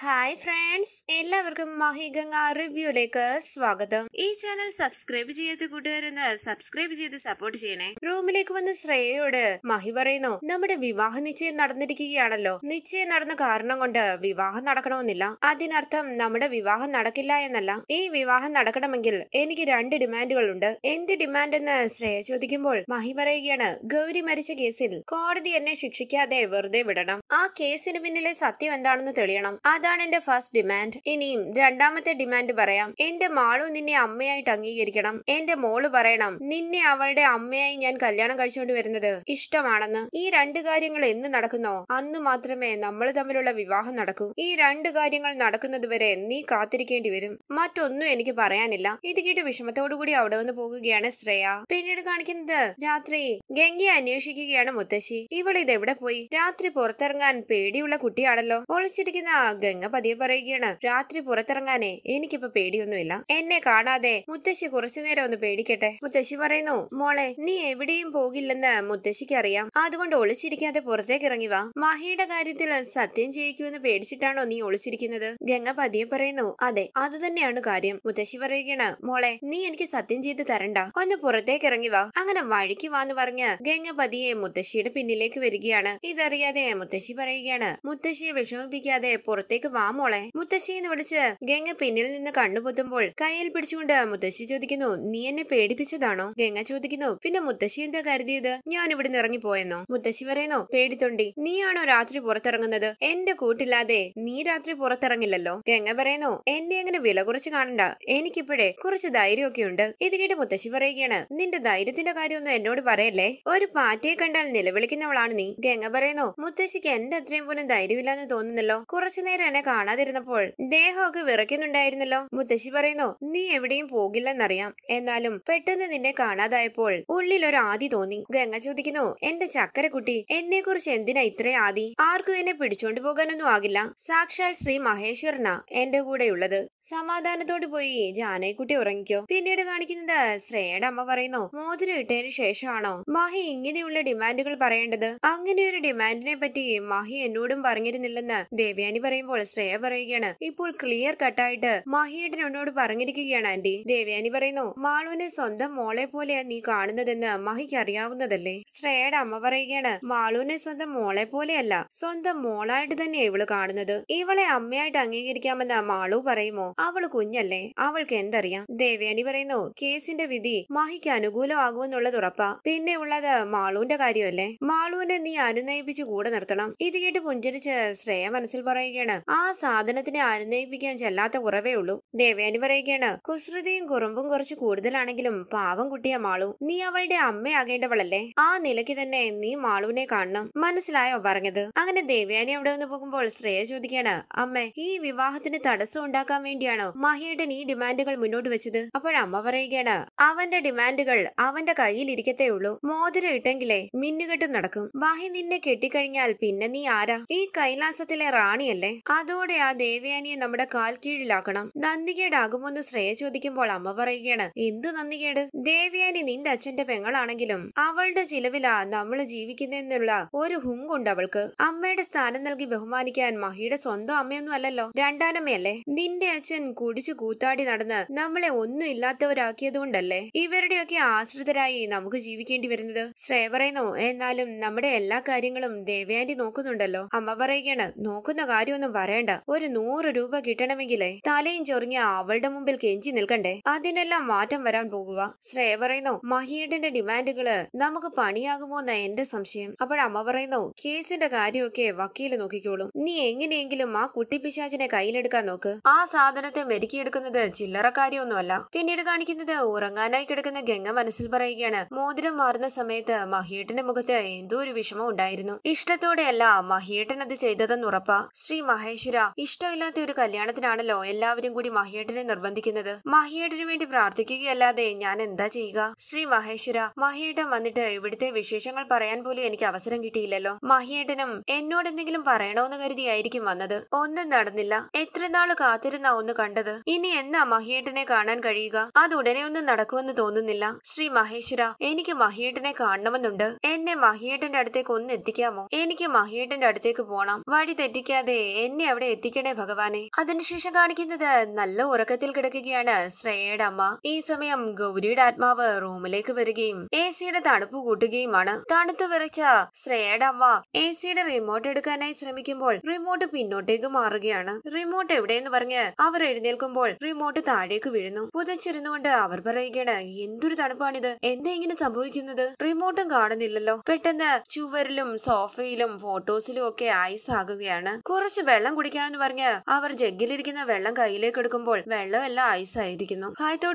hi friends എല്ലാവർക്കും മഹിഗംഗ റിവ്യൂയിലേക്ക് സ്വാഗതം ഈ ചാനൽ സബ്സ്ക്രൈബ് ചെയ്യാത്ത കൂട്ടുകാരെന്ന് സബ്സ്ക്രൈബ് ചെയ്ത് സപ്പോർട്ട് ചെയ്യണേ റൂമിലേക്ക് വന്ന ശ്രേയയോട് മഹി പറയുന്നു നമ്മുടെ വിവാഹ നിശ്ചയം നടന്നിരിക്കുകയാണല്ലോ നിശ്ചയം നടന്ന കാരണം കൊണ്ട് വിവാഹം നടക്കണമെന്നില്ല അതിനർത്ഥം നമ്മുടെ വിവാഹം നടക്കില്ല എന്നല്ല ഈ വിവാഹം നടക്കണമെങ്കിൽ എനിക്ക് രണ്ട് ഡിമാൻഡുകളുണ്ട് എന്ത് ഡിമാൻഡ് എന്ന് ശ്രേയ ചോദിക്കുമ്പോൾ മഹി പറയുകയാണ് ഗൗരി മരിച്ച കേസിൽ കോടതി എന്നെ ശിക്ഷിക്കാതെ വെറുതെ വിടണം ആ കേസിന് പിന്നിലെ സത്യം എന്താണെന്ന് തെളിയണം അത് അതാണ് എന്റെ ഫസ്റ്റ് ഡിമാൻഡ് ഇനിയും രണ്ടാമത്തെ ഡിമാൻഡ് പറയാം എന്റെ മാളു നിന്നെ അമ്മയായിട്ട് അംഗീകരിക്കണം എന്റെ മോള് പറയണം നിന്നെ അവളുടെ അമ്മയായി ഞാൻ കല്യാണം കഴിച്ചുകൊണ്ട് വരുന്നത് ഇഷ്ടമാണെന്ന് ഈ രണ്ട് കാര്യങ്ങൾ എന്ന് നടക്കുന്നോ അന്ന് മാത്രമേ നമ്മൾ തമ്മിലുള്ള വിവാഹം നടക്കൂ ഈ രണ്ട് കാര്യങ്ങൾ നടക്കുന്നതുവരെ നീ കാത്തിരിക്കേണ്ടി വരും മറ്റൊന്നും എനിക്ക് പറയാനില്ല ഇത് കേട്ട് വിഷമത്തോടുകൂടി അവിടെ വന്ന് പോകുകയാണ് ശ്രേയ പിന്നീട് കാണിക്കുന്നത് രാത്രി ഗംഗയെ അന്വേഷിക്കുകയാണ് മുത്തശ്ശി ഇവൾ ഇതെവിടെ പോയി രാത്രി പുറത്തിറങ്ങാൻ പേടിയുള്ള കുട്ടിയാണല്ലോ ഒളിച്ചിരിക്കുന്ന ചെങ്ക പതിയെ പറയുകയാണ് രാത്രി പുറത്തിറങ്ങാനേ എനിക്കിപ്പോ പേടിയൊന്നുമില്ല എന്നെ കാണാതെ മുത്തശ്ശി കുറച്ചു നേരം ഒന്ന് പേടിക്കട്ടെ മുത്തശ്ശി പറയുന്നു മോളെ നീ എവിടെയും പോകില്ലെന്ന് മുത്തശ്ശിക്ക് അറിയാം അതുകൊണ്ട് ഒളിച്ചിരിക്കാതെ പുറത്തേക്ക് ഇറങ്ങി വാ മഹിയുടെ കാര്യത്തിൽ സത്യം ചെയ്യിക്കുമെന്ന് പേടിച്ചിട്ടാണോ നീ ഒളിച്ചിരിക്കുന്നത് ഗംഗ പതിയെ പറയുന്നു അതെ അത് തന്നെയാണ് കാര്യം മുത്തശ്ശി പറയുകയാണ് മോളെ നീ എനിക്ക് സത്യം ചെയ്ത് തരണ്ട ഒന്ന് പുറത്തേക്ക് ഇറങ്ങി വാ അങ്ങനെ വഴിക്ക് വാന്ന് പറഞ്ഞ് ഗംഗ പതിയെ മുത്തശ്ശിയുടെ പിന്നിലേക്ക് വരികയാണ് ഇതറിയാതെ മുത്തശ്ശി പറയുകയാണ് മുത്തശ്ശിയെ വിഷമിപ്പിക്കാതെ പുറത്തേക്ക് അടുത്തേക്ക് വാ മോളെ മുത്തശ്ശി എന്ന് വിളിച്ച് ഗംഗ പിന്നിൽ നിന്ന് കണ്ണുപൊത്തുമ്പോൾ കയ്യിൽ പിടിച്ചുകൊണ്ട് മുത്തശ്ശി ചോദിക്കുന്നു നീ എന്നെ പേടിപ്പിച്ചതാണോ ഗംഗ ചോദിക്കുന്നു പിന്നെ മുത്തശ്ശി എന്താ കരുതിയത് ഞാൻ ഇവിടെ ഇറങ്ങി പോയെന്നോ മുത്തശ്ശി പറയുന്നു പേടിത്തൊണ്ടി നീയാണോ രാത്രി പുറത്തിറങ്ങുന്നത് എന്റെ കൂട്ടില്ലാതെ നീ രാത്രി പുറത്തിറങ്ങില്ലല്ലോ ഗംഗ പറയുന്നു എന്നെ അങ്ങനെ വില കുറച്ച് കാണണ്ട എനിക്കിപ്പോഴേ കുറച്ച് ധൈര്യമൊക്കെ ഉണ്ട് ഇത് കേട്ട് മുത്തശ്ശി പറയുകയാണ് നിന്റെ ധൈര്യത്തിന്റെ കാര്യമൊന്നും എന്നോട് പറയല്ലേ ഒരു പാറ്റയെ കണ്ടാൽ നിലവിളിക്കുന്നവളാണ് നീ ഗംഗ പറയുന്നു മുത്തശ്ശിക്ക് എന്റെ അത്രയും പോലും ധൈര്യമില്ലാന്ന് തോന്നുന്നല്ലോ കുറച്ചു നേരം അവനെ കാണാതിരുന്നപ്പോൾ ദേഹമൊക്കെ വിറയ്ക്കുന്നുണ്ടായിരുന്നല്ലോ മുത്തശ്ശി പറയുന്നു നീ എവിടെയും പോകില്ലെന്നറിയാം എന്നാലും പെട്ടെന്ന് നിന്നെ കാണാതായപ്പോൾ ഉള്ളിൽ ഒരു ആദി തോന്നി ഗംഗ ചോദിക്കുന്നു എന്റെ ചക്കരക്കുട്ടി എന്നെ കുറിച്ച് എന്തിനാ ഇത്ര ആദി ആർക്കും എന്നെ പിടിച്ചോണ്ടു പോകാനൊന്നും ആകില്ല സാക്ഷാൽ ശ്രീ മഹേശ്വരനാ എന്റെ കൂടെയുള്ളത് സമാധാനത്തോട് പോയി ജാനയ്ക്കുട്ടി ഉറങ്ങിക്കോ പിന്നീട് കാണിക്കുന്നത് ശ്രേയുടെ അമ്മ പറയുന്നു മോതിരം ഇട്ടതിന് ശേഷമാണോ മഹി ഇങ്ങനെയുള്ള ഡിമാൻഡുകൾ പറയേണ്ടത് അങ്ങനെ ഒരു ഡിമാൻഡിനെ പറ്റി മഹി എന്നോടും പറഞ്ഞിരുന്നില്ലെന്ന് ദേവ്യാനി പറയുമ്പോൾ ശ്രേയ പറയുകയാണ് ഇപ്പോൾ ക്ലിയർ കട്ടായിട്ട് മഹിയേട്ടൻ എന്നോട് പറഞ്ഞിരിക്കുകയാണ് ആന്റി ദേവയാനി പറയുന്നു മാളുവിനെ സ്വന്തം മോളെ പോലെയാണ് നീ കാണുന്നതെന്ന് മഹിക്ക് അറിയാവുന്നതല്ലേ ശ്രേയയുടെ അമ്മ പറയുകയാണ് മാളുവിനെ സ്വന്തം മോളെ പോലെയല്ല സ്വന്തം മോളായിട്ട് തന്നെ ഇവള് കാണുന്നത് ഇവളെ അമ്മയായിട്ട് അംഗീകരിക്കാമെന്ന് മാളു പറയുമോ അവള് കുഞ്ഞല്ലേ അവൾക്ക് എന്തറിയാം ദേവയാനി പറയുന്നു കേസിന്റെ വിധി മഹിക്ക് അനുകൂലമാകുമെന്നുള്ളത് ഉറപ്പാ പിന്നെ ഉള്ളത് മാളുവിന്റെ കാര്യമല്ലേ മാളുവിനെ നീ അനുനയിപ്പിച്ച് കൂടെ നിർത്തണം ഇത് കേട്ട് പുഞ്ചരിച്ച് ശ്രേയ മനസ്സിൽ പറയുകയാണ് ആ സാധനത്തിനെ ആനന്ദിപ്പിക്കാൻ ചെല്ലാത്ത കുറവേ ഉള്ളൂ ദേവേനി പറയുകയാണ് കുസൃതിയും കുറുമ്പും കുറച്ച് കൂടുതലാണെങ്കിലും പാവം കുട്ടിയ മാളു നീ അവളുടെ അമ്മയാകേണ്ടവളല്ലേ ആ നിലയ്ക്ക് തന്നെ നീ മാളുവിനെ കാണണം മനസ്സിലായോ പറഞ്ഞത് അങ്ങനെ ദേവയാനി അവിടെ ഒന്ന് പോകുമ്പോൾ ശ്രേയ ചോദിക്കാണ് അമ്മേ ഈ വിവാഹത്തിന് തടസ്സം ഉണ്ടാക്കാൻ വേണ്ടിയാണോ മഹിയുടെ നീ ഡിമാൻഡുകൾ മുന്നോട്ട് വെച്ചത് അപ്പോഴമ്മ പറയുകയാണ് അവന്റെ ഡിമാൻഡുകൾ അവന്റെ കയ്യിൽ ഇരിക്കത്തേ ഉള്ളൂ മോതിരം ഇട്ടെങ്കിലേ മിന്നുകെട്ട് നടക്കും മഹി നിന്നെ കെട്ടിക്കഴിഞ്ഞാൽ പിന്നെ നീ ആരാ ഈ കൈലാസത്തിലെ റാണിയല്ലേ അതോടെ ആ ദേവയാനിയെ നമ്മുടെ കാൽ കീഴിലാക്കണം നന്ദികേടാകുമോന്ന് ശ്രേയ ചോദിക്കുമ്പോൾ അമ്മ പറയുകയാണ് എന്ത് നന്ദികേട് ദേവയാനി നിന്റെ അച്ഛന്റെ പെങ്ങളാണെങ്കിലും അവളുടെ ചിലവിലാ നമ്മൾ ജീവിക്കുന്നതെന്നുള്ള ഒരു ഹുങ്കുണ്ട് അവൾക്ക് അമ്മയുടെ സ്ഥാനം നൽകി ബഹുമാനിക്കാൻ മഹിയുടെ സ്വന്തം അമ്മയൊന്നും അല്ലല്ലോ രണ്ടാനമ്മയല്ലേ നിന്റെ അച്ഛൻ കുടിച്ചു കൂത്താടി നടന്ന് നമ്മളെ ഒന്നും ഇല്ലാത്തവരാക്കിയതുകൊണ്ടല്ലേ ഇവരുടെയൊക്കെ ആശ്രിതരായി നമുക്ക് ജീവിക്കേണ്ടി വരുന്നത് ശ്രേയ പറയുന്നു എന്നാലും നമ്മുടെ എല്ലാ കാര്യങ്ങളും ദേവയാനി നോക്കുന്നുണ്ടല്ലോ അമ്മ പറയുകയാണ് നോക്കുന്ന കാര്യമൊന്നും പറയണ്ട ഒരു നൂറ് രൂപ കിട്ടണമെങ്കിലേ തലയും ചൊറിഞ്ഞ അവളുടെ മുമ്പിൽ കെഞ്ചി നിൽക്കണ്ടേ അതിനെല്ലാം മാറ്റം വരാൻ പോകുക ശ്രേയ പറയുന്നു മഹിയേട്ടന്റെ ഡിമാൻഡുകള് നമുക്ക് പണിയാകുമോന്ന എന്റെ സംശയം അപ്പോഴമ്മ പറയുന്നു കേസിന്റെ കാര്യമൊക്കെ വക്കീല് നോക്കിക്കോളും നീ എങ്ങനെയെങ്കിലും ആ കുട്ടിപ്പിശാചിനെ കയ്യിലെടുക്കാൻ നോക്ക് ആ സാധനത്തെ മെരുക്കിയെടുക്കുന്നത് ചില്ലറ കാര്യമൊന്നുമല്ല പിന്നീട് കാണിക്കുന്നത് ഉറങ്ങാനായി കിടക്കുന്ന ഗംഗ മനസ്സിൽ പറയുകയാണ് മോതിരം മാറുന്ന സമയത്ത് മഹിയേട്ടന്റെ മുഖത്ത് എന്തോ ഒരു വിഷമം ഉണ്ടായിരുന്നു ഇഷ്ടത്തോടെയല്ല മഹിയേട്ടൻ അത് ചെയ്തതെന്നുറപ്പാ ശ്രീ മഹേഷ് ഐശ്വര്യ ഇഷ്ടമില്ലാത്ത ഒരു കല്യാണത്തിനാണല്ലോ എല്ലാവരും കൂടി മഹിയേട്ടനെ നിർബന്ധിക്കുന്നത് മഹിയേട്ടന് വേണ്ടി പ്രാർത്ഥിക്കുകയല്ലാതെ ഞാൻ എന്താ ചെയ്യുക ശ്രീ മഹേശ്വര മഹേട്ടൻ വന്നിട്ട് ഇവിടുത്തെ വിശേഷങ്ങൾ പറയാൻ പോലും എനിക്ക് അവസരം കിട്ടിയില്ലല്ലോ മഹേട്ടനും എന്നോട് എന്തെങ്കിലും പറയണമെന്ന് കരുതിയായിരിക്കും വന്നത് ഒന്നും നടന്നില്ല എത്ര നാള് കാത്തിരുന്ന ഒന്ന് കണ്ടത് ഇനി എന്നാ മഹേട്ടനെ കാണാൻ കഴിയുക അത് ഉടനെ ഒന്നും നടക്കുമെന്ന് തോന്നുന്നില്ല ശ്രീ മഹേശ്വര എനിക്ക് മഹേട്ടനെ കാണണമെന്നുണ്ട് എന്നെ മഹേട്ടന്റെ അടുത്തേക്ക് ഒന്ന് എത്തിക്കാമോ എനിക്ക് മഹേട്ടന്റെ അടുത്തേക്ക് പോണം വഴി തെറ്റിക്കാതെ എന്നെ അവിടെ എത്തിക്കണേ ഭഗവാനെ അതിനുശേഷം കാണിക്കുന്നത് നല്ല ഉറക്കത്തിൽ കിടക്കുകയാണ് ശ്രേയയുടെ അമ്മ ഈ സമയം ഗൗരിയുടെ ആത്മാവ് റൂമിലേക്ക് വരികയും എ സിയുടെ തണുപ്പ് കൂട്ടുകയുമാണ് തണുത്ത് വിറച്ച ശ്രേയയുടെ അമ്മ എ സിയുടെ റിമോട്ട് എടുക്കാനായി ശ്രമിക്കുമ്പോൾ റിമോട്ട് പിന്നോട്ടേക്ക് മാറുകയാണ് റിമോട്ട് എവിടെയെന്ന് പറഞ്ഞ് അവർ എഴുന്നേൽക്കുമ്പോൾ റിമോട്ട് താഴേക്ക് വീഴുന്നു പുതച്ചിരുന്നുകൊണ്ട് അവർ പറയുകയാണ് എന്തൊരു തണുപ്പാണിത് എന്താ ഇങ്ങനെ സംഭവിക്കുന്നത് റിമോട്ടും കാണുന്നില്ലല്ലോ പെട്ടെന്ന് ചുവരിലും സോഫയിലും ഫോട്ടോസിലും ഒക്കെ ഐസ് ആകുകയാണ് കുറച്ച് വെള്ളം കുടിക്കാൻ പറഞ്ഞ് അവർ ജഗ്ഗിലിരിക്കുന്ന വെള്ളം കയ്യിലേക്ക് എടുക്കുമ്പോൾ വെള്ളമെല്ലാം ഐസ് ആയിരിക്കുന്നു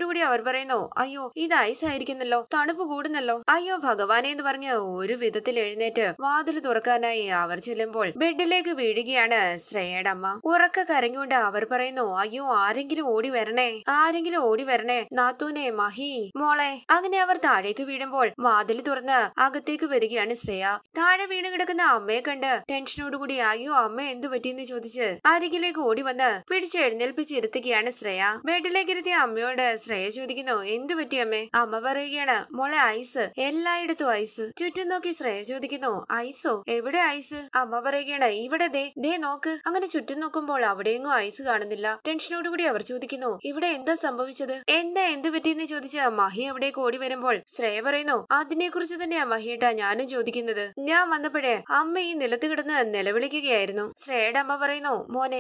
കൂടി അവർ പറയുന്നു അയ്യോ ഇത് ഐസ് ആയിരിക്കുന്നല്ലോ തണുപ്പ് കൂടുന്നല്ലോ അയ്യോ ഭഗവാനെ എന്ന് പറഞ്ഞ് ഒരു വിധത്തിൽ എഴുന്നേറ്റ് വാതിൽ തുറക്കാനായി അവർ ചെല്ലുമ്പോൾ ബെഡിലേക്ക് വീഴുകയാണ് ശ്രേയയുടെ അമ്മ ഉറക്ക കരഞ്ഞുകൊണ്ട് അവർ പറയുന്നു അയ്യോ ആരെങ്കിലും ഓടി വരണേ ആരെങ്കിലും ഓടി വരണേ നാത്തൂനെ മഹി മോളെ അങ്ങനെ അവർ താഴേക്ക് വീഴുമ്പോൾ വാതിൽ തുറന്ന് അകത്തേക്ക് വരികയാണ് ശ്രേയ താഴെ വീണ് കിടക്കുന്ന അമ്മയെ കണ്ട് ടെൻഷനോടുകൂടി അയ്യോ അമ്മ എന്തു പറ്റിയെന്ന് ചോദിച്ചു എണീച്ച് അരികിലേക്ക് ഓടി വന്ന് പിടിച്ച് എഴുന്നേൽപ്പിച്ചിരുത്തുകയാണ് ശ്രേയ ബെഡിലേക്കിരുത്തിയ അമ്മയോട് ശ്രേയ ചോദിക്കുന്നു എന്തു പറ്റി അമ്മേ അമ്മ പറയുകയാണ് മോളെ ഐസ് എല്ലായിടത്തും ഐസ് ചുറ്റും നോക്കി ശ്രേയ ചോദിക്കുന്നു ഐസോ എവിടെ ഐസ് അമ്മ പറയുകയാണ് ഇവിടെ ദേ ദേ നോക്ക് അങ്ങനെ ചുറ്റും നോക്കുമ്പോൾ അവിടെയെങ്ങും ഐസ് കാണുന്നില്ല ടെൻഷനോടുകൂടി അവർ ചോദിക്കുന്നു ഇവിടെ എന്താ സംഭവിച്ചത് എന്താ എന്ത് പറ്റിയെന്ന് ചോദിച്ച മഹി എവിടേക്ക് ഓടി വരുമ്പോൾ ശ്രേയ പറയുന്നു അതിനെ കുറിച്ച് തന്നെയാ മഹിയേട്ടാ ഞാനും ചോദിക്കുന്നത് ഞാൻ വന്നപ്പോഴേ അമ്മ ഈ നിലത്ത് കിടന്ന് നിലവിളിക്കുകയായിരുന്നു ശ്രേയുടെ അമ്മ പറയുന്നു പറയുന്നു മോനെ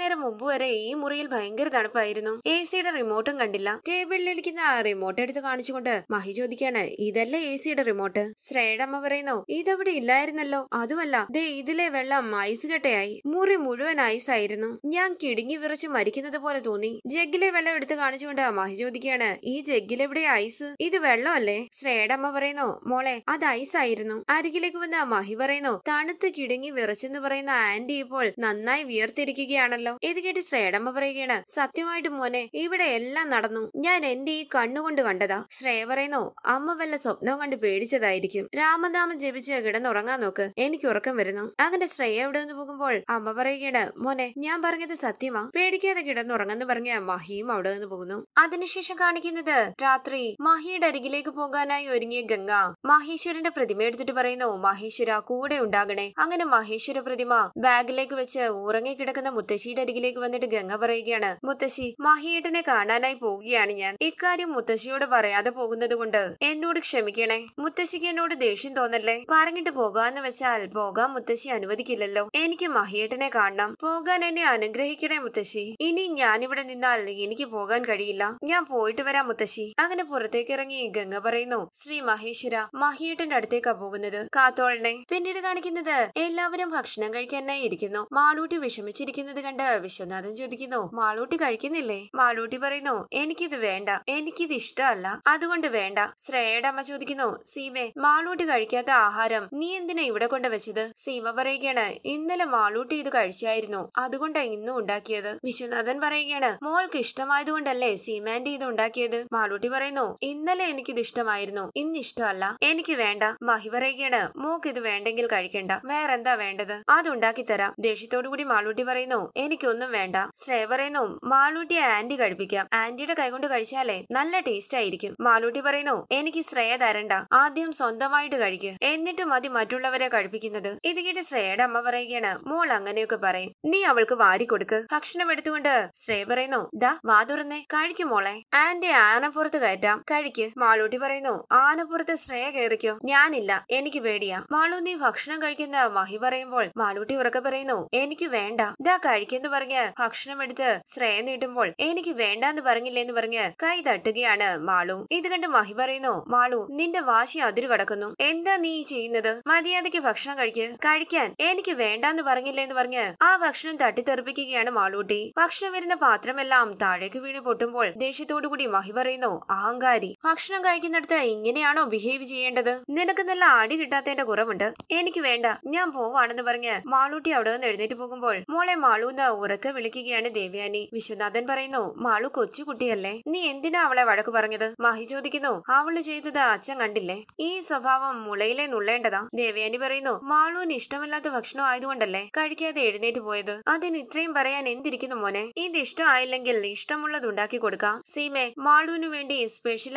നേരം മുമ്പ് വരെ ഈ മുറിയിൽ ഭയങ്കര തണുപ്പായിരുന്നു എ സിയുടെ റിമോട്ടും കണ്ടില്ല ടേബിളിലിരിക്കുന്ന ആ റിമോട്ട് എടുത്ത് കാണിച്ചുകൊണ്ട് മഹി ചോദിക്കാണ് ഇതല്ലേ എ സിയുടെ റിമോട്ട് ശ്രേയമ്മ പറയുന്നു ഇതവിടെ ഇല്ലായിരുന്നല്ലോ അതുമല്ല ദേ ഇതിലെ വെള്ളം ഐസ് കെട്ടയായി മുറി മുഴുവൻ ഐസ് ആയിരുന്നു ഞാൻ കിടുങ്ങി വിറച്ച് മരിക്കുന്നത് പോലെ തോന്നി ജഗ്ഗിലെ വെള്ളം എടുത്ത് കാണിച്ചുകൊണ്ട് മഹി ചോദിക്കുകയാണ് ഈ ജഗ്ഗിലെവിടെ ഐസ് ഇത് വെള്ളമല്ലേ ശ്രേയമ്മ പറയുന്നു മോളെ അത് ഐസ് ആയിരുന്നു അരികിലേക്ക് വന്ന മഹി പറയുന്നു തണുത്ത് കിടുങ്ങി വിറച്ചെന്ന് പറയുന്ന ആന്റി ഇപ്പോൾ നന്നായി നന്നായി വിയർത്തിരിക്കുകയാണല്ലോ ഇത് കേട്ട് ശ്രേയടമ്മ പറയുകയാണ് സത്യമായിട്ട് മോനെ ഇവിടെ എല്ലാം നടന്നു ഞാൻ എന്റെ ഈ കണ്ണുകൊണ്ട് കണ്ടതാ ശ്രേയ പറയുന്നോ അമ്മ വല്ല സ്വപ്നവും കണ്ട് പേടിച്ചതായിരിക്കും രാമനാമം ജപിച്ച് കിടന്നുറങ്ങാൻ നോക്ക് എനിക്ക് ഉറക്കം വരുന്നു അങ്ങനെ ശ്രേയ എവിടെ നിന്ന് പോകുമ്പോൾ അമ്മ പറയുകയാണ് മോനെ ഞാൻ പറഞ്ഞത് സത്യമാ പേടിക്കാതെ കിടന്നുറങ്ങെന്ന് പറഞ്ഞ മഹിയും അവിടെ നിന്ന് പോകുന്നു അതിനുശേഷം കാണിക്കുന്നത് രാത്രി മഹിയുടെ അരികിലേക്ക് പോകാനായി ഒരുങ്ങിയ ഗംഗ മഹേശ്വരന്റെ പ്രതിമ എടുത്തിട്ട് പറയുന്നു മഹേശ്വര കൂടെ ഉണ്ടാകണേ അങ്ങനെ മഹേശ്വര പ്രതിമ ബാഗിലേക്ക് വെച്ച് ഉറങ്ങിക്കിടക്കുന്ന മുത്തശ്ശിയുടെ അരികിലേക്ക് വന്നിട്ട് ഗംഗ പറയുകയാണ് മുത്തശ്ശി മഹിയേട്ടനെ കാണാനായി പോവുകയാണ് ഞാൻ ഇക്കാര്യം മുത്തശ്ശിയോട് പറയാതെ പോകുന്നത് കൊണ്ട് എന്നോട് ക്ഷമിക്കണേ മുത്തശ്ശിക്ക് എന്നോട് ദേഷ്യം തോന്നല്ലേ പറഞ്ഞിട്ട് പോകാന്ന് വെച്ചാൽ പോകാൻ മുത്തശ്ശി അനുവദിക്കില്ലല്ലോ എനിക്ക് മഹിയേട്ടനെ കാണണം പോകാൻ എന്നെ അനുഗ്രഹിക്കണേ മുത്തശ്ശി ഇനി ഞാനിവിടെ നിന്നാൽ എനിക്ക് പോകാൻ കഴിയില്ല ഞാൻ പോയിട്ട് വരാം മുത്തശ്ശി അങ്ങനെ പുറത്തേക്ക് ഇറങ്ങി ഗംഗ പറയുന്നു ശ്രീ മഹേശ്വര മഹിയേട്ടന്റെ അടുത്തേക്കാ പോകുന്നത് കാത്തോളനെ പിന്നീട് കാണിക്കുന്നത് എല്ലാവരും ഭക്ഷണം കഴിക്കാനായി ഇരിക്കുന്നു മാളൂട്ടി മാളൂട്ടി വിഷമിച്ചിരിക്കുന്നത് കണ്ട് വിശ്വനാഥൻ ചോദിക്കുന്നു മാളൂട്ടി കഴിക്കുന്നില്ലേ മാളൂട്ടി പറയുന്നു എനിക്കിത് വേണ്ട എനിക്കിത് ഇഷ്ടമല്ല അതുകൊണ്ട് വേണ്ട ശ്രേയയുടെ അമ്മ ചോദിക്കുന്നു സീമേ മാളൂട്ടി കഴിക്കാത്ത ആഹാരം നീ എന്തിനാ ഇവിടെ കൊണ്ട് വെച്ചത് സീമ പറയുകയാണ് ഇന്നലെ മാളൂട്ടി ഇത് കഴിച്ചായിരുന്നു അതുകൊണ്ട് ഇന്നും ഉണ്ടാക്കിയത് വിശ്വനാഥൻ പറയുകയാണ് മോൾക്ക് ഇഷ്ടമായതുകൊണ്ടല്ലേ സീമാന്റെ ഇത് ഉണ്ടാക്കിയത് മാളൂട്ടി പറയുന്നു ഇന്നലെ എനിക്കിത് ഇഷ്ടമായിരുന്നു ഇന്ന് ഇഷ്ടമല്ല എനിക്ക് വേണ്ട മഹി പറയുകയാണ് മോക്ക് ഇത് വേണ്ടെങ്കിൽ കഴിക്കണ്ട വേറെന്താ വേണ്ടത് ഉണ്ടാക്കി തരാം ദേഷ്യത്തോടു കൂടി മാളൂട്ടി പറയുന്നു എനിക്കൊന്നും വേണ്ട ശ്രേയ പറയുന്നു മാളൂട്ടിയെ ആന്റി കഴിപ്പിക്കാം ആന്റിയുടെ കൈകൊണ്ട് കഴിച്ചാലേ നല്ല ടേസ്റ്റ് ആയിരിക്കും മാളൂട്ടി പറയുന്നു എനിക്ക് ശ്രേയ തരണ്ട ആദ്യം സ്വന്തമായിട്ട് കഴിക്കുക എന്നിട്ട് മതി മറ്റുള്ളവരെ കഴിപ്പിക്കുന്നത് ഇത് കേട്ട് ശ്രേയയുടെ അമ്മ പറയുകയാണ് മോൾ അങ്ങനെയൊക്കെ പറയും നീ അവൾക്ക് വാരി കൊടുക്ക് ഭക്ഷണം എടുത്തുകൊണ്ട് ശ്രേയ പറയുന്നു ദാ വാ തുറന്നേ കഴിക്കും മോളെ ആന്റി ആനപ്പുറത്ത് കയറ്റാം കഴിക്ക് മാളൂട്ടി പറയുന്നു ആനപ്പുറത്ത് ശ്രേയ കയറിക്കോ ഞാനില്ല എനിക്ക് പേടിയാ മാളു നീ ഭക്ഷണം കഴിക്കുന്ന മഹി പറയുമ്പോൾ മാളൂട്ടി ഉറക്കെ പറയുന്നു എനിക്ക് വേണ്ട ഇതാ കഴിക്കെന്ന് പറഞ്ഞ് ഭക്ഷണം എടുത്ത് ശ്രേയ നീട്ടുമ്പോൾ എനിക്ക് വേണ്ടാന്ന് പറഞ്ഞില്ലെന്ന് പറഞ്ഞ് കൈ തട്ടുകയാണ് മാളു ഇത് കണ്ട് മഹി പറയുന്നു മാളു നിന്റെ വാശി അതിരു കടക്കുന്നു എന്താ നീ ചെയ്യുന്നത് മര്യാദയ്ക്ക് ഭക്ഷണം കഴിക്ക് കഴിക്കാൻ എനിക്ക് വേണ്ടാന്ന് പറഞ്ഞില്ലെന്ന് പറഞ്ഞ് ആ ഭക്ഷണം തട്ടിത്തെറിപ്പിക്കുകയാണ് മാളൂട്ടി ഭക്ഷണം വരുന്ന പാത്രമെല്ലാം താഴേക്ക് വീണ് പൊട്ടുമ്പോൾ ദേഷ്യത്തോടുകൂടി മഹി പറയുന്നു അഹങ്കാരി ഭക്ഷണം കഴിക്കുന്നിടത്ത് ഇങ്ങനെയാണോ ബിഹേവ് ചെയ്യേണ്ടത് നിനക്ക് നല്ല അടി കിട്ടാത്തതിന്റെ കുറവുണ്ട് എനിക്ക് വേണ്ട ഞാൻ പോവാണെന്ന് പറഞ്ഞ് മാളൂട്ടി അവിടെ നിന്ന് എഴുന്നേറ്റ് പോകും നോക്കുമ്പോൾ മോളെ മാളു എന്ന വിളിക്കുകയാണ് ദേവയാനി വിശ്വനാഥൻ പറയുന്നു മാളു കൊച്ചുകുട്ടിയല്ലേ നീ എന്തിനാ അവളെ വഴക്ക് പറഞ്ഞത് മഹി ചോദിക്കുന്നു അവള് ചെയ്തത് അച്ഛൻ കണ്ടില്ലേ ഈ സ്വഭാവം മുളയിലെ നുള്ളേണ്ടതാ ദേവയാനി പറയുന്നു മാളുവിന് ഇഷ്ടമല്ലാത്ത ഭക്ഷണം ആയതുകൊണ്ടല്ലേ കഴിക്കാതെ എഴുന്നേറ്റ് പോയത് അതിന് ഇത്രയും പറയാൻ എന്തിരിക്കുന്നു മോനെ ഇത് ഇഷ്ടമായില്ലെങ്കിൽ ഇഷ്ടമുള്ളത് ഉണ്ടാക്കി കൊടുക്കാം സീമെ മാളുവിന് വേണ്ടി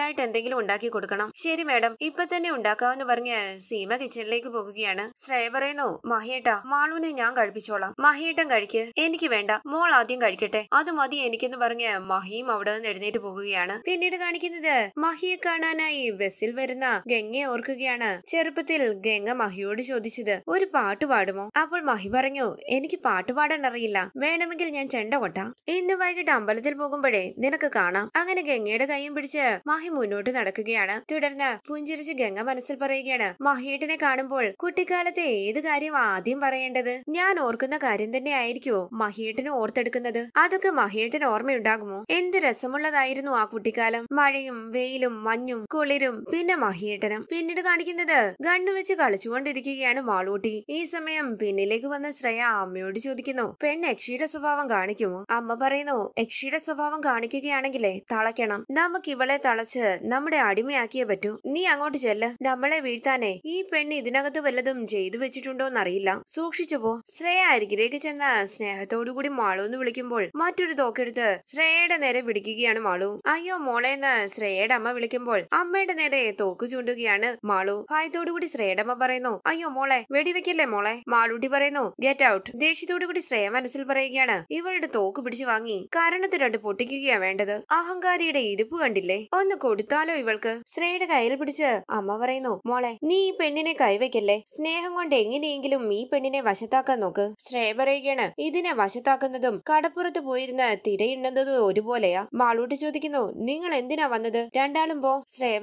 ആയിട്ട് എന്തെങ്കിലും ഉണ്ടാക്കി കൊടുക്കണം ശരി മാഡം ഇപ്പൊ തന്നെ ഉണ്ടാക്കാമെന്ന് പറഞ്ഞ് സീമ കിച്ചണിലേക്ക് പോകുകയാണ് ശ്രേയ പറയുന്നു മഹിയേട്ടാ മാളുവിനെ ഞാൻ കഴിപ്പിച്ചോളാം മഹിയേട്ടൻ കഴിക്ക് എനിക്ക് വേണ്ട മോൾ ആദ്യം കഴിക്കട്ടെ അത് മതി എനിക്കെന്ന് പറഞ്ഞ് മഹിയും അവിടെ നിന്ന് എഴുന്നേറ്റ് പോകുകയാണ് പിന്നീട് കാണിക്കുന്നത് മഹിയെ കാണാനായി ബസ്സിൽ വരുന്ന ഗംഗയെ ഓർക്കുകയാണ് ചെറുപ്പത്തിൽ ഗംഗ മഹിയോട് ചോദിച്ചത് ഒരു പാട്ട് പാടുമോ അപ്പോൾ മഹി പറഞ്ഞു എനിക്ക് പാട്ട് പാടാൻ അറിയില്ല വേണമെങ്കിൽ ഞാൻ ചെണ്ട കൊട്ടാ ഇന്ന് വൈകിട്ട് അമ്പലത്തിൽ പോകുമ്പോഴേ നിനക്ക് കാണാം അങ്ങനെ ഗംഗയുടെ കൈയും പിടിച്ച് മഹി മുന്നോട്ട് നടക്കുകയാണ് തുടർന്ന് പുഞ്ചിരിച്ച് ഗംഗ മനസ്സിൽ പറയുകയാണ് മഹിയേട്ടനെ കാണുമ്പോൾ കുട്ടിക്കാലത്തെ ഏത് കാര്യം ആദ്യം പറയേണ്ടത് ഞാൻ ഓർക്കുന്ന കാര്യം കാര്യം തന്നെ ആയിരിക്കുമോ മഹിയേട്ടന് ഓർത്തെടുക്കുന്നത് അതൊക്കെ മഹിയേട്ടന് ഓർമ്മയുണ്ടാകുമോ എന്ത് രസമുള്ളതായിരുന്നു ആ കുട്ടിക്കാലം മഴയും വെയിലും മഞ്ഞും കുളിരും പിന്നെ മഹിയേട്ടനും പിന്നീട് കാണിക്കുന്നത് ഗണ്ണു വെച്ച് കളിച്ചുകൊണ്ടിരിക്കുകയാണ് മാളൂട്ടി ഈ സമയം പിന്നിലേക്ക് വന്ന ശ്രേയ അമ്മയോട് ചോദിക്കുന്നു പെണ്ണ് യക്ഷിയുടെ സ്വഭാവം കാണിക്കുമോ അമ്മ പറയുന്നു യക്ഷിയുടെ സ്വഭാവം കാണിക്കുകയാണെങ്കിലേ തളയ്ക്കണം നമുക്ക് ഇവളെ തളച്ച് നമ്മുടെ അടിമയാക്കിയേ പറ്റൂ നീ അങ്ങോട്ട് ചെല്ല് നമ്മളെ വീഴ്ത്താനേ ഈ പെണ്ണ് ഇതിനകത്ത് വല്ലതും ചെയ്തു വെച്ചിട്ടുണ്ടോന്നറിയില്ല സൂക്ഷിച്ചു പോ ശ്രേയ അരികിൽ അരികിലേക്ക് ചെന്ന സ്നേഹത്തോടുകൂടി മാളു എന്ന് വിളിക്കുമ്പോൾ മറ്റൊരു തോക്കെടുത്ത് ശ്രേയയുടെ നേരെ പിടിക്കുകയാണ് മാളു അയ്യോ മോളെ എന്ന് ശ്രേയയുടെ അമ്മ വിളിക്കുമ്പോൾ അമ്മയുടെ നേരെ തോക്ക് ചൂണ്ടുകയാണ് മാളു ഭയത്തോടുകൂടി ശ്രേയയുടെ അമ്മ പറയുന്നു അയ്യോ മോളെ വെടിവെക്കല്ലേ മോളെ മാളൂട്ടി പറയുന്നു ഗെറ്റ് ഔട്ട് ദേഷ്യത്തോടുകൂടി ശ്രേയ മനസ്സിൽ പറയുകയാണ് ഇവളുടെ തോക്ക് പിടിച്ചു വാങ്ങി കാരണത്തിൽ രണ്ട് പൊട്ടിക്കുകയാണ് വേണ്ടത് അഹങ്കാരിയുടെ ഇരിപ്പ് കണ്ടില്ലേ ഒന്ന് കൊടുത്താലോ ഇവൾക്ക് ശ്രേയുടെ കയ്യിൽ പിടിച്ച് അമ്മ പറയുന്നു മോളെ നീ ഈ പെണ്ണിനെ കൈവയ്ക്കല്ലേ സ്നേഹം കൊണ്ട് എങ്ങനെയെങ്കിലും ഈ പെണ്ണിനെ വശത്താക്കാൻ നോക്ക് ശ്രേയ പറയുകയാണ് ഇതിനെ വശത്താക്കുന്നതും കടപ്പുറത്ത് പോയിരുന്ന് തിരയിണ്ടതും ഒരുപോലെയാ മാളൂട്ടി ചോദിക്കുന്നു നിങ്ങൾ എന്തിനാ വന്നത് രണ്ടാളും പോ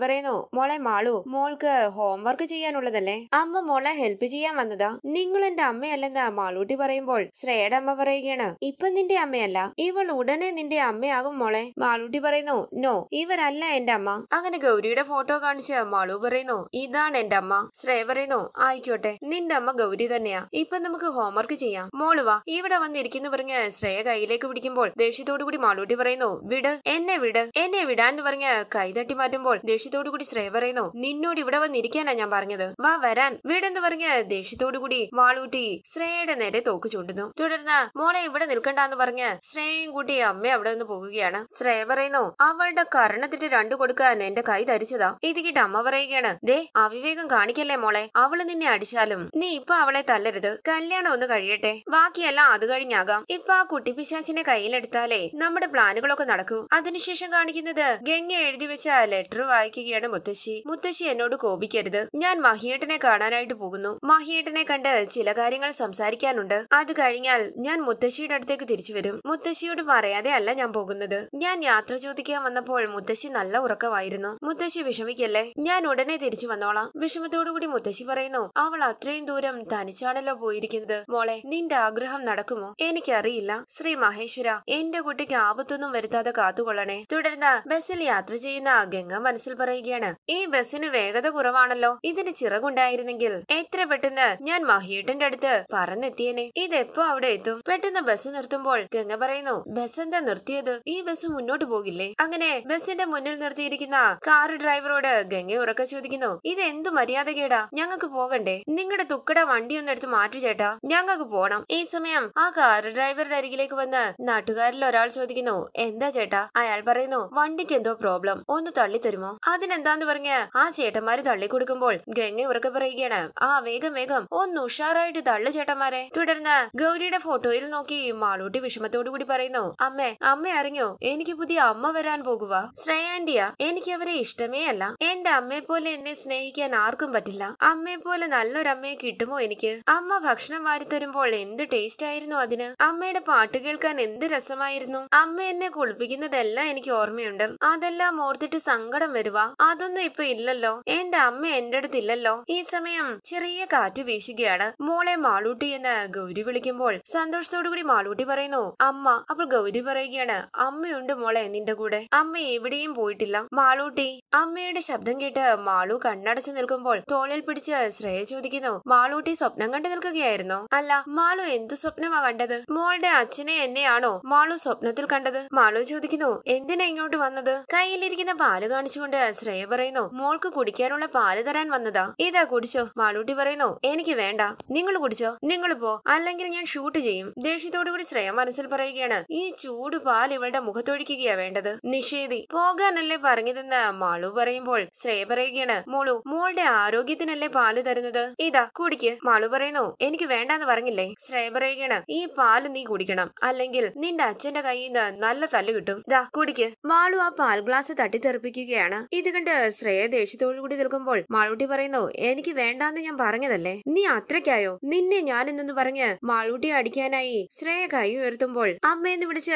പറയുന്നു മോളെ മാളു മോൾക്ക് ഹോംവർക്ക് ചെയ്യാനുള്ളതല്ലേ അമ്മ മോളെ ഹെൽപ്പ് ചെയ്യാൻ വന്നതാ നിങ്ങൾ എന്റെ അമ്മയല്ലെന്ന് മാളൂട്ടി പറയുമ്പോൾ ശ്രേയുടെ അമ്മ പറയുകയാണ് ഇപ്പൊ നിന്റെ അമ്മയല്ല ഇവൾ ഉടനെ നിന്റെ അമ്മയാകും മോളെ മാളൂട്ടി പറയുന്നു നോ ഇവരല്ല എന്റെ അമ്മ അങ്ങനെ ഗൗരിയുടെ ഫോട്ടോ കാണിച്ച് മാളു പറയുന്നു ഇതാണ് എന്റെ അമ്മ ശ്രേ പറയുന്നു ആയിക്കോട്ടെ നിന്റെ അമ്മ ഗൗരി തന്നെയാ ഇപ്പൊ നമുക്ക് ഹോംവർക്ക് ചെയ്യാം മോളുവാ ഇവിടെ വന്നിരിക്കുന്നു പറഞ്ഞ് ശ്രേയ കൈയിലേക്ക് പിടിക്കുമ്പോൾ ദേഷ്യത്തോടുകൂടി മാളൂട്ടി പറയുന്നു വിട് എന്നെ വിട് എന്നെ വിടാൻ പറഞ്ഞ കൈ തട്ടി മാറ്റുമ്പോൾ ദേഷ്യത്തോടുകൂടി ശ്രേയ പറയുന്നു നിന്നോട് ഇവിടെ വന്നിരിക്കാനാ ഞാൻ പറഞ്ഞത് വാ വരാൻ വീടെന്ന് പറഞ്ഞ് ദേഷ്യത്തോടുകൂടി മാളൂട്ടി ശ്രേയയുടെ നേരെ തോക്ക് ചൂണ്ടുന്നു തുടർന്ന് മോളെ ഇവിടെ നിൽക്കണ്ടെന്ന് പറഞ്ഞ് ശ്രേയയും കൂട്ടി അമ്മ അവിടെ നിന്ന് പോകുകയാണ് ശ്രേയ പറയുന്നു അവളുടെ കരണത്തിട്ട് രണ്ടു കൊടുക്കാൻ എന്റെ കൈ ധരിച്ചതാ ഇത് കിട്ട അമ്മ പറയുകയാണ് ദേ അവിവേകം കാണിക്കല്ലേ മോളെ അവള് നിന്നെ അടിച്ചാലും നീ ഇപ്പൊ അവളെ തല്ലരുത് കല്യാണം ഒന്ന് കഴിയട്ടെ ബാക്കിയെല്ലാം അത് കഴിഞ്ഞാകാം ഇപ്പൊ ആ കുട്ടി പിശാച്ചിനെ കയ്യിലെടുത്താലേ നമ്മുടെ പ്ലാനുകളൊക്കെ നടക്കൂ അതിനുശേഷം കാണിക്കുന്നത് ഗംഗ എഴുതി വെച്ച ലെറ്റർ വായിക്കുകയാണ് മുത്തശ്ശി മുത്തശ്ശി എന്നോട് കോപിക്കരുത് ഞാൻ മഹിയേട്ടനെ കാണാനായിട്ട് പോകുന്നു മഹിയേട്ടനെ കണ്ട് ചില കാര്യങ്ങൾ സംസാരിക്കാനുണ്ട് അത് കഴിഞ്ഞാൽ ഞാൻ മുത്തശ്ശിയുടെ അടുത്തേക്ക് തിരിച്ചു വരും മുത്തശ്ശിയോട് പറയാതെ അല്ല ഞാൻ പോകുന്നത് ഞാൻ യാത്ര ചോദിക്കാൻ വന്നപ്പോൾ മുത്തശ്ശി നല്ല ഉറക്കമായിരുന്നു മുത്തശ്ശി വിഷമിക്കല്ലേ ഞാൻ ഉടനെ തിരിച്ചു വന്നോളാം വിഷമത്തോടുകൂടി മുത്തശ്ശി പറയുന്നു അവൾ അത്രയും ദൂരം തനിച്ചാണല്ലോ പോയിരിക്കുന്നത് മോളെ നിന്റെ ആഗ്രഹം നടക്കുമോ എനിക്കറിയില്ല ശ്രീ മഹേശ്വര എന്റെ കുട്ടിക്ക് ആപത്തൊന്നും വരുത്താതെ കാത്തുകൊള്ളണേ തുടർന്ന് ബസ്സിൽ യാത്ര ചെയ്യുന്ന ഗംഗ മനസ്സിൽ പറയുകയാണ് ഈ ബസ്സിന് വേഗത കുറവാണല്ലോ ഇതിന് ചിറകുണ്ടായിരുന്നെങ്കിൽ എത്ര പെട്ടെന്ന് ഞാൻ മഹിയേട്ടന്റെ അടുത്ത് പറന്നെത്തിയനെ ഇതെപ്പോ അവിടെ എത്തും പെട്ടെന്ന് ബസ് നിർത്തുമ്പോൾ ഗംഗ പറയുന്നു ബസ് എന്താ നിർത്തിയത് ഈ ബസ് മുന്നോട്ട് പോകില്ലേ അങ്ങനെ ബസ്സിന്റെ മുന്നിൽ നിർത്തിയിരിക്കുന്ന കാർ ഡ്രൈവറോട് ഗംഗ ഉറക്ക ചോദിക്കുന്നു ഇത് എന്തു മര്യാദകേടാ ഞങ്ങൾക്ക് പോകണ്ടേ നിങ്ങളുടെ തുക്കട വണ്ടിയൊന്നെടുത്ത് മാറ്റി ചേട്ടാ ഞങ്ങൾക്ക് പോണം ഈ സമയം ആ കാർ ഡ്രൈവറുടെ അരികിലേക്ക് വന്ന് നാട്ടുകാരിൽ ഒരാൾ ചോദിക്കുന്നു എന്താ ചേട്ടാ അയാൾ പറയുന്നു വണ്ടിക്ക് എന്തോ പ്രോബ്ലം ഒന്ന് തള്ളി തരുമോ അതിനെന്താന്ന് പറഞ്ഞ് ആ ചേട്ടന്മാര് തള്ളി കൊടുക്കുമ്പോൾ ഗംഗ ഉറക്കെ പറയുകയാണ് ആ വേഗം വേഗം ഒന്ന് ഉഷാറായിട്ട് തള്ളു ചേട്ടന്മാരെ തുടർന്ന് ഗൗരിയുടെ ഫോട്ടോയിൽ നോക്കി മാളൂട്ടി വിഷമത്തോടു കൂടി പറയുന്നു അമ്മേ അമ്മ അറിഞ്ഞോ എനിക്ക് പുതിയ അമ്മ വരാൻ പോകുക ശ്രേയാൻഡിയ എനിക്ക് അവരെ ഇഷ്ടമേ അല്ല എന്റെ അമ്മയെ പോലെ എന്നെ സ്നേഹിക്കാൻ ആർക്കും പറ്റില്ല അമ്മയെ പോലെ നല്ലൊരമ്മയെ കിട്ടുമോ എനിക്ക് അമ്മ ഭക്ഷണം വാരി തരുമ്പോൾ എന്ത് എന്ത് ടേസ്റ്റ് ആയിരുന്നു അതിന് അമ്മയുടെ പാട്ട് കേൾക്കാൻ എന്ത് രസമായിരുന്നു അമ്മ എന്നെ കുളിപ്പിക്കുന്നതെല്ലാം എനിക്ക് ഓർമ്മയുണ്ട് അതെല്ലാം ഓർത്തിട്ട് സങ്കടം വരുവ അതൊന്നും ഇപ്പൊ ഇല്ലല്ലോ എന്റെ അമ്മ എന്റെ ഇല്ലല്ലോ ഈ സമയം ചെറിയ കാറ്റ് വീശുകയാണ് മോളെ മാളൂട്ടി എന്ന് ഗൗരി വിളിക്കുമ്പോൾ സന്തോഷത്തോടു കൂടി മാളൂട്ടി പറയുന്നു അമ്മ അപ്പോൾ ഗൗരി പറയുകയാണ് അമ്മയുണ്ട് മോളെ നിന്റെ കൂടെ അമ്മ എവിടെയും പോയിട്ടില്ല മാളൂട്ടി അമ്മയുടെ ശബ്ദം കേട്ട് മാളു കണ്ണടച്ചു നിൽക്കുമ്പോൾ തോളിൽ പിടിച്ച് ശ്രേയ ചോദിക്കുന്നു മാളൂട്ടി സ്വപ്നം കണ്ടു നിൽക്കുകയായിരുന്നു അല്ല മാളു എന്ത് സ്വപ്നമാ കണ്ടത് മോളുടെ അച്ഛനെ എന്നെയാണോ മാളു സ്വപ്നത്തിൽ കണ്ടത് മാളു ചോദിക്കുന്നു എന്തിനാ ഇങ്ങോട്ട് വന്നത് കയ്യിലിരിക്കുന്ന പാല് കാണിച്ചുകൊണ്ട് ശ്രേയ പറയുന്നു മോൾക്ക് കുടിക്കാനുള്ള പാല് തരാൻ വന്നതാ ഇതാ കുടിച്ചോ മാളൂട്ടി പറയുന്നു എനിക്ക് വേണ്ട നിങ്ങൾ കുടിച്ചോ നിങ്ങൾ പോ അല്ലെങ്കിൽ ഞാൻ ഷൂട്ട് ചെയ്യും ദേഷ്യത്തോടുകൂടി ശ്രേയ മനസ്സിൽ പറയുകയാണ് ഈ ചൂട് പാൽ ഇവളുടെ മുഖത്തൊഴിക്കുകയാ വേണ്ടത് നിഷേധി പോകാനല്ലേ പറഞ്ഞതെന്ന് മാളു പറയുമ്പോൾ ശ്രേയ പറയുകയാണ് മോളു മോളുടെ ആരോഗ്യത്തിനല്ലേ പാല് തരുന്നത് ഇതാ കുടിക്ക് മാളു പറയുന്നു എനിക്ക് വേണ്ടാന്ന് പറഞ്ഞില്ലേ ശ്രേ റേബറേക്കാണ് ഈ പാല് നീ കുടിക്കണം അല്ലെങ്കിൽ നിന്റെ അച്ഛന്റെ കയ്യിൽ നിന്ന് നല്ല തല്ല് കിട്ടും ദാ കുടിക്ക് മാളു ആ പാൽ ഗ്ലാസ് തട്ടിത്തെറിപ്പിക്കുകയാണ് ഇത് കണ്ട് ശ്രേയ ദേഷ്യത്തോടു കൂടി നിൽക്കുമ്പോൾ മാളൂട്ടി പറയുന്നു എനിക്ക് വേണ്ടാന്ന് ഞാൻ പറഞ്ഞതല്ലേ നീ അത്രയ്ക്കായോ നിന്നെ ഞാൻ എന്നു പറഞ്ഞ് മാളൂട്ടി അടിക്കാനായി ശ്രേയ കൈ ഉയർത്തുമ്പോൾ അമ്മയെന്ന് വിളിച്ച്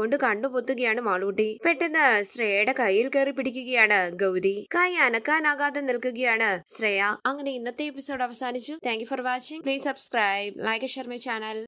കൊണ്ട് കണ്ടുപൊത്തുകയാണ് മാളൂട്ടി പെട്ടെന്ന് ശ്രേയയുടെ കയ്യിൽ കയറി പിടിക്കുകയാണ് ഗൗരി കൈ അനക്കാനാകാതെ നിൽക്കുകയാണ് ശ്രേയ അങ്ങനെ ഇന്നത്തെ എപ്പിസോഡ് അവസാനിച്ചു thank for watching please subscribe like share channel